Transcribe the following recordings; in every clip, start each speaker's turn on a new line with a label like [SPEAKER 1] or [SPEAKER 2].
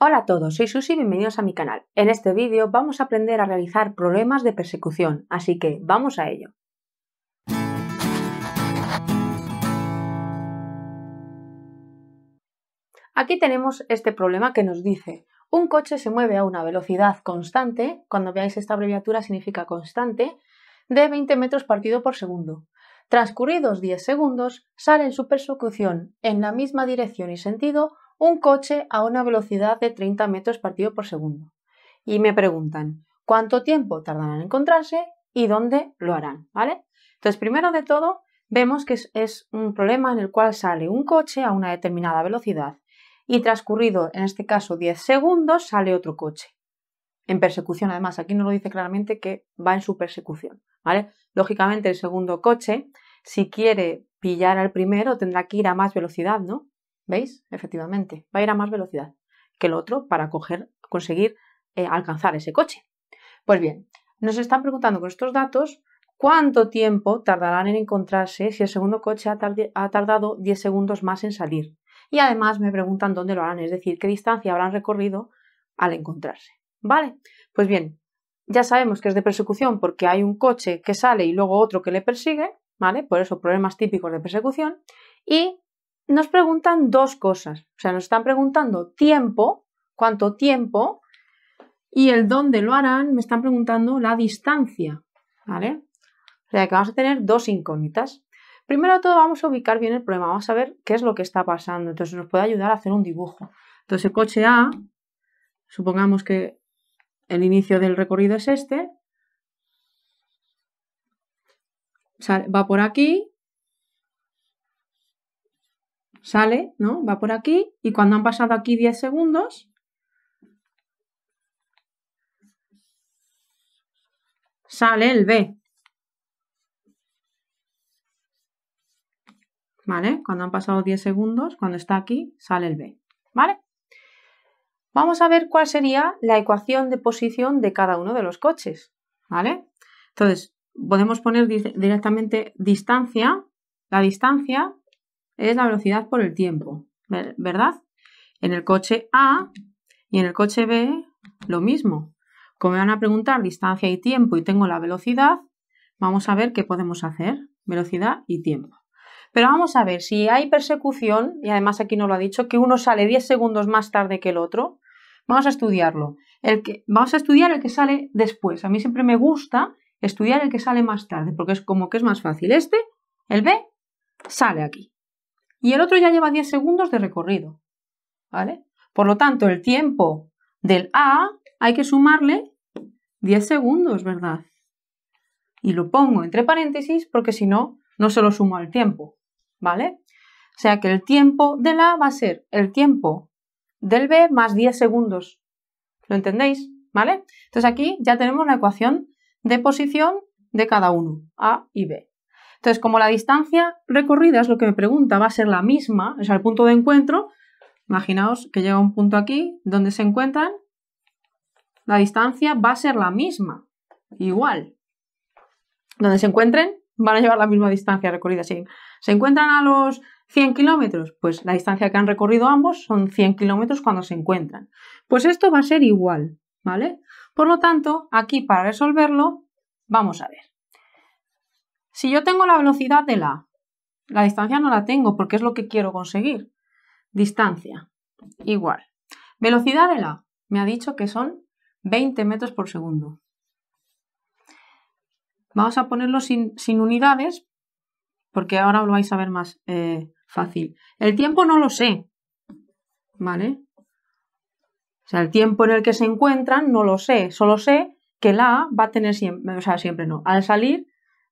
[SPEAKER 1] Hola a todos, soy Susi y bienvenidos a mi canal. En este vídeo vamos a aprender a realizar problemas de persecución, así que vamos a ello. Aquí tenemos este problema que nos dice un coche se mueve a una velocidad constante, cuando veáis esta abreviatura significa constante, de 20 metros partido por segundo. Transcurridos 10 segundos, sale en su persecución en la misma dirección y sentido un coche a una velocidad de 30 metros partido por segundo. Y me preguntan cuánto tiempo tardarán en encontrarse y dónde lo harán, ¿vale? Entonces, primero de todo, vemos que es, un problema en el cual sale un coche a una determinada velocidad y transcurrido, en este caso, 10 segundos, sale otro coche. En persecución, además, aquí no lo dice claramente que va en su persecución, ¿vale? Lógicamente, el segundo coche, si quiere pillar al primero, tendrá que ir a más velocidad, ¿no? ¿Veis? Efectivamente, va a ir a más velocidad que el otro para conseguir eh, alcanzar ese coche. Pues bien, nos están preguntando con estos datos cuánto tiempo tardarán en encontrarse si el segundo coche ha, tardado 10 segundos más en salir. Y además me preguntan dónde lo harán, es decir, qué distancia habrán recorrido al encontrarse. ¿Vale? Pues bien, ya sabemos que es de persecución porque hay un coche que sale y luego otro que le persigue, ¿vale? Por eso problemas típicos de persecución. Y nos preguntan dos cosas. O sea, nos están preguntando tiempo, cuánto tiempo, y el dónde lo harán, me están preguntando la distancia. ¿Vale? O sea, que vamos a tener dos incógnitas. Primero de todo vamos a ubicar bien el problema, vamos a ver qué es lo que está pasando. Entonces nos puede ayudar a hacer un dibujo. Entonces el coche A, supongamos que el inicio del recorrido es este, va por aquí, sale, ¿no? Va por aquí y cuando han pasado aquí 10 segundos, sale el B. ¿Vale? Cuando han pasado 10 segundos, cuando está aquí, sale el B. ¿Vale? Vamos a ver cuál sería la ecuación de posición de cada uno de los coches. ¿Vale? Entonces, podemos poner directamente distancia, la distancia es la velocidad por el tiempo, ¿verdad? En el coche A y en el coche B lo mismo. Como me van a preguntar distancia y tiempo y tengo la velocidad, vamos a ver qué podemos hacer, velocidad y tiempo. Pero vamos a ver, si hay persecución, y además aquí no lo ha dicho, que uno sale 10 segundos más tarde que el otro, vamos a estudiarlo. El que, vamos a estudiar el que sale después. A mí siempre me gusta estudiar el que sale más tarde, porque es como que es más fácil. Este, el B, sale aquí y el otro ya lleva 10 segundos de recorrido. ¿Vale? Por lo tanto, el tiempo del A hay que sumarle 10 segundos, ¿verdad? Y lo pongo entre paréntesis porque si no, no se lo sumo al tiempo. ¿Vale? O sea que el tiempo del A va a ser el tiempo del B más 10 segundos. ¿Lo entendéis? ¿Vale? Entonces aquí ya tenemos la ecuación de posición de cada uno, A y B. Entonces, como la distancia recorrida es lo que me pregunta, va a ser la misma, es sea, el punto de encuentro, imaginaos que llega un punto aquí donde se encuentran, la distancia va a ser la misma, igual. Donde se encuentren, van a llevar la misma distancia recorrida. Si se encuentran a los 100 kilómetros, pues la distancia que han recorrido ambos son 100 kilómetros cuando se encuentran. Pues esto va a ser igual, ¿vale? Por lo tanto, aquí para resolverlo, vamos a ver. Si yo tengo la velocidad de la la distancia no la tengo porque es lo que quiero conseguir. Distancia, igual. Velocidad de la me ha dicho que son 20 metros por segundo. Vamos a ponerlo sin, unidades porque ahora lo vais a ver más eh, fácil. El tiempo no lo sé, ¿vale? O sea, el tiempo en el que se encuentran no lo sé, solo sé que la va a tener siempre, o sea, siempre no, al salir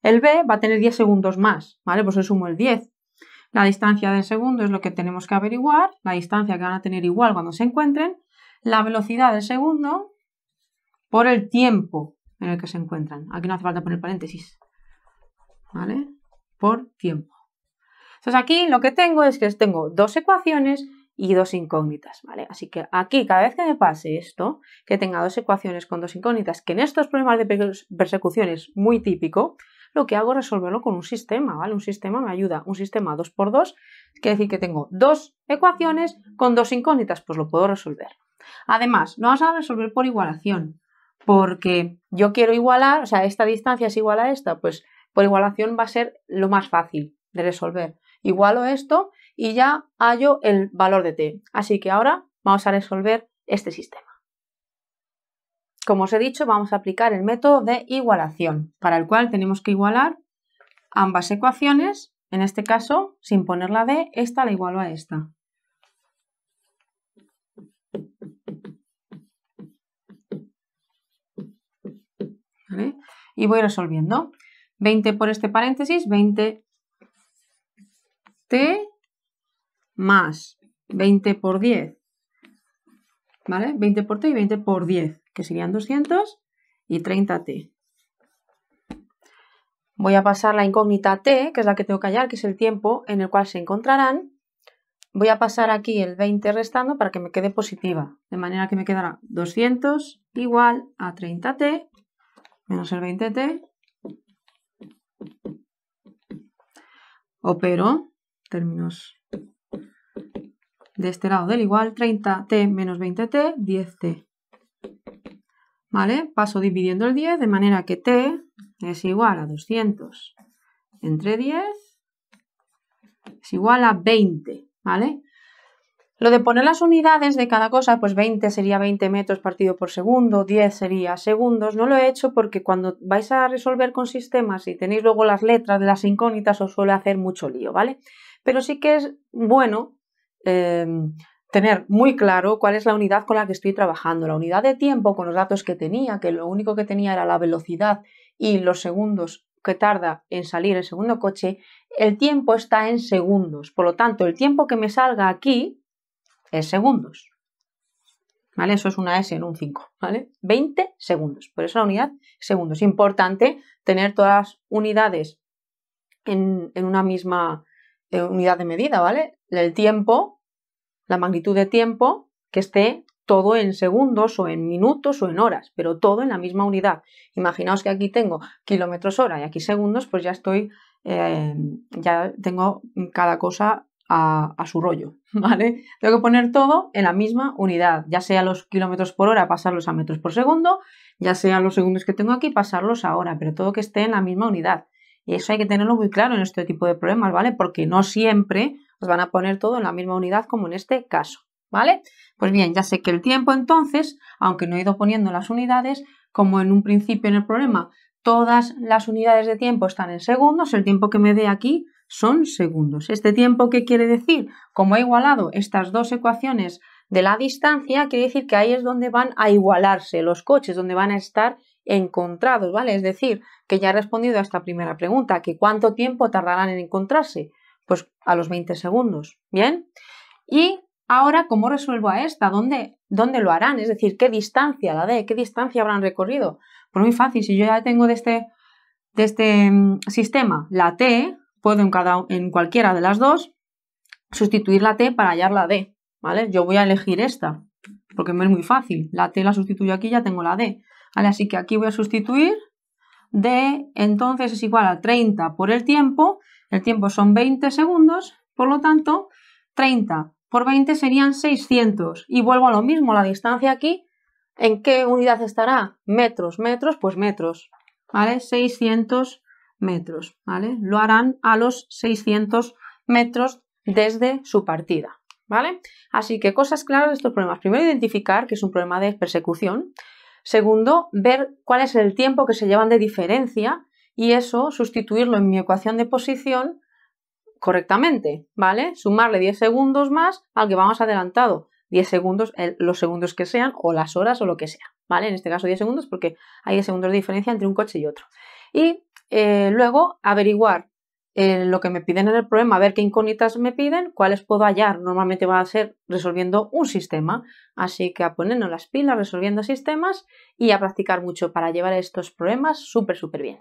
[SPEAKER 1] el B va a tener 10 segundos más, ¿vale? Pues le sumo el 10. La distancia del segundo es lo que tenemos que averiguar, la distancia que van a tener igual cuando se encuentren, la velocidad del segundo por el tiempo en el que se encuentran. Aquí no hace falta poner paréntesis, ¿vale? Por tiempo. Entonces aquí lo que tengo es que tengo dos ecuaciones y dos incógnitas, ¿vale? Así que aquí, cada vez que me pase esto, que tenga dos ecuaciones con dos incógnitas, que en estos problemas de persecución es muy típico, lo que hago es resolverlo con un sistema, ¿vale? Un sistema me ayuda, un sistema 2x2, quiere decir que tengo dos ecuaciones con dos incógnitas, pues lo puedo resolver. Además, no vamos a resolver por igualación, porque yo quiero igualar, o sea, esta distancia es igual a esta, pues por igualación va a ser lo más fácil de resolver. Igualo esto y ya hallo el valor de t. Así que ahora vamos a resolver este sistema. Como os he dicho, vamos a aplicar el método de igualación, para el cual tenemos que igualar ambas ecuaciones, en este caso, sin poner la d, esta la igualo a esta. Y voy resolviendo. 20 por este paréntesis, 20t más 20 por 10. ¿Vale? 20 por t y 20 por 10 que serían 200, y 30t. Voy a pasar la incógnita t, que es la que tengo que hallar, que es el tiempo en el cual se encontrarán. Voy a pasar aquí el 20 restando para que me quede positiva, de manera que me quedará 200 igual a 30t menos el 20t. Opero, términos de este lado del igual, 30t menos 20t, 10t. ¿Vale? Paso dividiendo el 10 de manera que t es igual a 200 entre 10 es igual a 20, ¿vale? Lo de poner las unidades de cada cosa, pues 20 sería 20 metros partido por segundo, 10 sería segundos. No lo he hecho porque cuando vais a resolver con sistemas y tenéis luego las letras de las incógnitas os suele hacer mucho lío, ¿vale? Pero sí que es bueno eh, tener muy claro cuál es la unidad con la que estoy trabajando. La unidad de tiempo con los datos que tenía, que lo único que tenía era la velocidad y los segundos que tarda en salir el segundo coche, el tiempo está en segundos. Por lo tanto, el tiempo que me salga aquí es segundos. ¿Vale? Eso es una S en un 5, ¿vale? 20 segundos. Por eso la unidad segundos. Importante tener todas las unidades en, en una misma eh, unidad de medida, ¿vale? El tiempo la magnitud de tiempo que esté todo en segundos o en minutos o en horas, pero todo en la misma unidad. Imaginaos que aquí tengo kilómetros hora y aquí segundos, pues ya estoy, eh, ya tengo cada cosa a, su rollo, ¿vale? Tengo que poner todo en la misma unidad, ya sea los kilómetros por hora, pasarlos a metros por segundo, ya sea los segundos que tengo aquí, pasarlos a hora, pero todo que esté en la misma unidad. Y eso hay que tenerlo muy claro en este tipo de problemas, ¿vale? Porque no siempre os van a poner todo en la misma unidad como en este caso, ¿vale? Pues bien, ya sé que el tiempo entonces, aunque no he ido poniendo las unidades, como en un principio en el problema todas las unidades de tiempo están en segundos, el tiempo que me dé aquí son segundos. ¿Este tiempo qué quiere decir? Como he igualado estas dos ecuaciones de la distancia, quiere decir que ahí es donde van a igualarse los coches, donde van a estar encontrados, ¿vale? Es decir, que ya he respondido a esta primera pregunta, que cuánto tiempo tardarán en encontrarse. Pues a los 20 segundos, ¿bien? Y ahora, ¿cómo resuelvo a esta? ¿Dónde, ¿Dónde lo harán? Es decir, ¿qué distancia la D, ¿Qué distancia habrán recorrido? Pues muy fácil, si yo ya tengo de este, de este mm, sistema la T, puedo en, en cualquiera de las dos sustituir la T para hallar la D, ¿vale? Yo voy a elegir esta, porque me es muy fácil. La T la sustituyo aquí, ya tengo la D. Así que aquí voy a sustituir D, entonces es igual a 30 por el tiempo el tiempo son 20 segundos, por lo tanto, 30 por 20 serían 600. Y vuelvo a lo mismo, la distancia aquí, ¿en qué unidad estará? Metros, metros, pues metros, ¿vale? 600 metros, ¿vale? Lo harán a los 600 metros desde su partida, ¿vale? Así que cosas claras de estos problemas. Primero, identificar que es un problema de persecución. Segundo, ver cuál es el tiempo que se llevan de diferencia y eso sustituirlo en mi ecuación de posición correctamente, ¿vale? Sumarle 10 segundos más al que vamos adelantado. 10 segundos, los segundos que sean, o las horas, o lo que sea, ¿vale? En este caso 10 segundos porque hay 10 segundos de diferencia entre un coche y otro. Y eh, luego averiguar eh, lo que me piden en el problema, a ver qué incógnitas me piden, cuáles puedo hallar. Normalmente va a ser resolviendo un sistema. Así que a ponernos las pilas resolviendo sistemas y a practicar mucho para llevar estos problemas súper, súper bien.